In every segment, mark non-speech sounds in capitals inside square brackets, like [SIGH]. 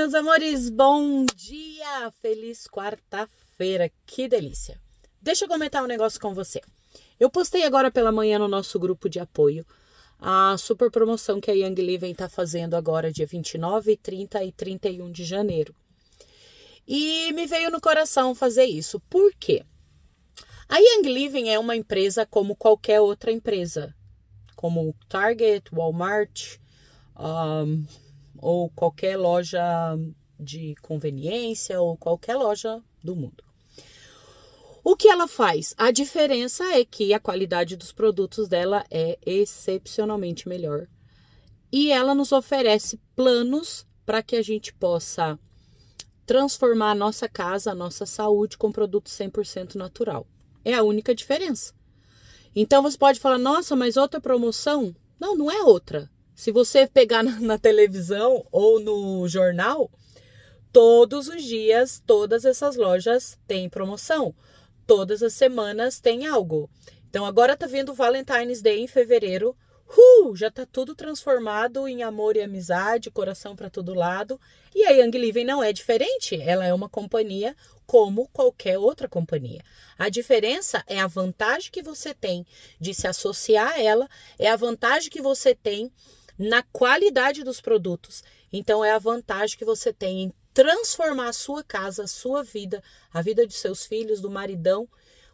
meus amores, bom dia! Feliz quarta-feira, que delícia! Deixa eu comentar um negócio com você. Eu postei agora pela manhã no nosso grupo de apoio a super promoção que a Young Living está fazendo agora, dia 29, 30 e 31 de janeiro. E me veio no coração fazer isso. Por quê? A Young Living é uma empresa como qualquer outra empresa, como Target, Walmart, um, ou qualquer loja de conveniência ou qualquer loja do mundo. O que ela faz? A diferença é que a qualidade dos produtos dela é excepcionalmente melhor. E ela nos oferece planos para que a gente possa transformar a nossa casa, a nossa saúde com produto 100% natural. É a única diferença. Então você pode falar: "Nossa, mas outra promoção?" Não, não é outra. Se você pegar [LAUGHS] na televisão ou no jornal, todos os dias, todas essas lojas têm promoção. Todas as semanas tem algo. Então agora tá vindo o Valentine's Day em fevereiro. Uh, já tá tudo transformado em amor e amizade, coração para todo lado. E a Young Living não é diferente. Ela é uma companhia como qualquer outra companhia. A diferença é a vantagem que você tem de se associar a ela, é a vantagem que você tem na qualidade dos produtos. Então, é a vantagem que você tem em transformar a sua casa, a sua vida, a vida de seus filhos, do maridão,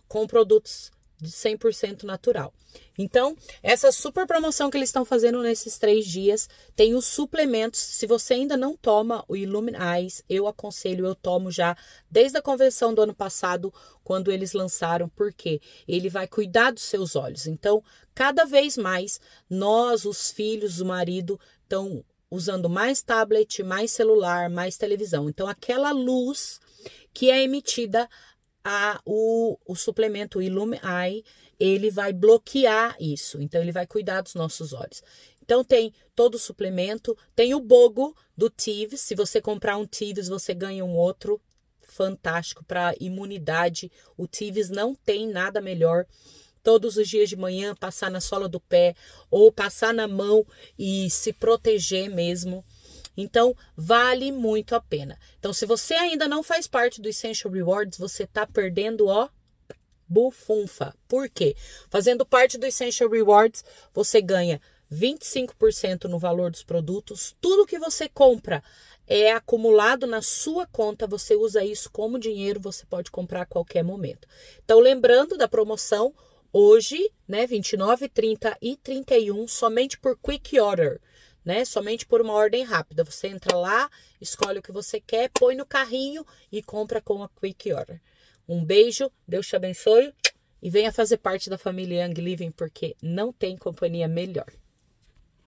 com produtos de 100% natural. Então, essa super promoção que eles estão fazendo nesses três dias tem os suplementos. Se você ainda não toma o Illuminize, eu aconselho, eu tomo já desde a convenção do ano passado, quando eles lançaram, porque ele vai cuidar dos seus olhos. Então, cada vez mais, nós, os filhos, o marido, estão usando mais tablet, mais celular, mais televisão. Então, aquela luz que é emitida a, o, o suplemento Illume Eye, ele vai bloquear isso. Então, ele vai cuidar dos nossos olhos. Então, tem todo o suplemento. Tem o Bogo do Tives. Se você comprar um Tives, você ganha um outro. Fantástico para imunidade. O Tives não tem nada melhor todos os dias de manhã, passar na sola do pé ou passar na mão e se proteger mesmo. Então, vale muito a pena. Então, se você ainda não faz parte do Essential Rewards, você está perdendo, ó, bufunfa. Por quê? Fazendo parte do Essential Rewards, você ganha 25% no valor dos produtos. Tudo que você compra é acumulado na sua conta, você usa isso como dinheiro, você pode comprar a qualquer momento. Então, lembrando da promoção, hoje, né, 29, 30 e 31, somente por Quick Order né? Somente por uma ordem rápida. Você entra lá, escolhe o que você quer, põe no carrinho e compra com a Quick Order. Um beijo, Deus te abençoe e venha fazer parte da família Young Living porque não tem companhia melhor.